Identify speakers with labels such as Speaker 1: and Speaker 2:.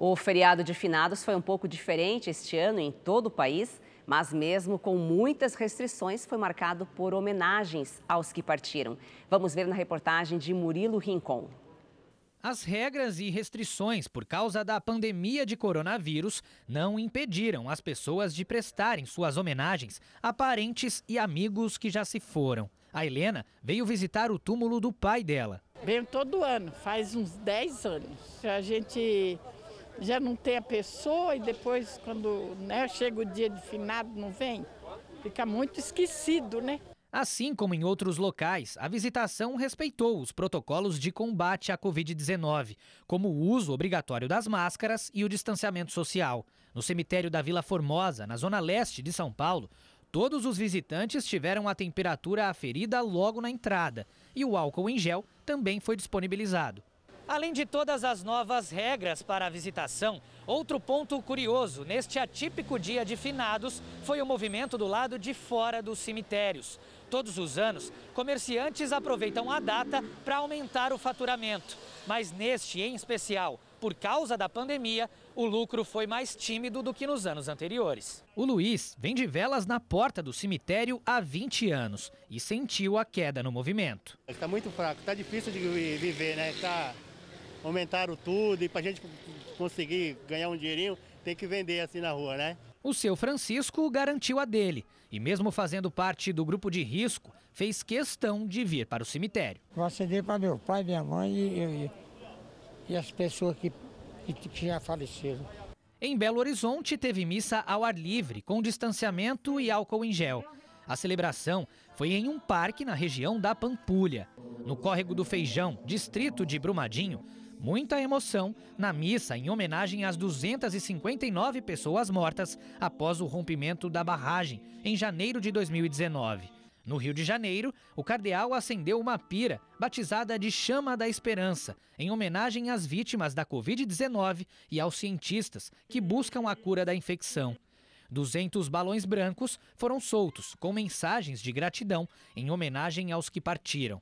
Speaker 1: O feriado de finados foi um pouco diferente este ano em todo o país, mas mesmo com muitas restrições, foi marcado por homenagens aos que partiram. Vamos ver na reportagem de Murilo Rincon. As regras e restrições por causa da pandemia de coronavírus não impediram as pessoas de prestarem suas homenagens a parentes e amigos que já se foram. A Helena veio visitar o túmulo do pai dela.
Speaker 2: Venho todo ano, faz uns 10 anos. A gente já não tem a pessoa e depois, quando né, chega o dia de finado, não vem. Fica muito esquecido, né?
Speaker 1: Assim como em outros locais, a visitação respeitou os protocolos de combate à Covid-19, como o uso obrigatório das máscaras e o distanciamento social. No cemitério da Vila Formosa, na zona leste de São Paulo, todos os visitantes tiveram a temperatura aferida logo na entrada e o álcool em gel também foi disponibilizado. Além de todas as novas regras para a visitação, outro ponto curioso neste atípico dia de finados foi o movimento do lado de fora dos cemitérios. Todos os anos, comerciantes aproveitam a data para aumentar o faturamento. Mas neste em especial, por causa da pandemia, o lucro foi mais tímido do que nos anos anteriores. O Luiz vende velas na porta do cemitério há 20 anos e sentiu a queda no movimento. Está muito fraco, está difícil de viver, né? Está aumentaram tudo e para a gente conseguir ganhar um dinheirinho tem que vender assim na rua, né? O seu Francisco garantiu a dele e, mesmo fazendo parte do grupo de risco, fez questão de vir para o cemitério.
Speaker 2: Eu acendei para meu pai, minha mãe e, e, e as pessoas que, que
Speaker 1: já faleceram. Em Belo Horizonte, teve missa ao ar livre, com distanciamento e álcool em gel. A celebração foi em um parque na região da Pampulha. No Córrego do Feijão, distrito de Brumadinho, Muita emoção na missa em homenagem às 259 pessoas mortas após o rompimento da barragem em janeiro de 2019. No Rio de Janeiro, o cardeal acendeu uma pira, batizada de Chama da Esperança, em homenagem às vítimas da Covid-19 e aos cientistas que buscam a cura da infecção. 200 balões brancos foram soltos com mensagens de gratidão em homenagem aos que partiram.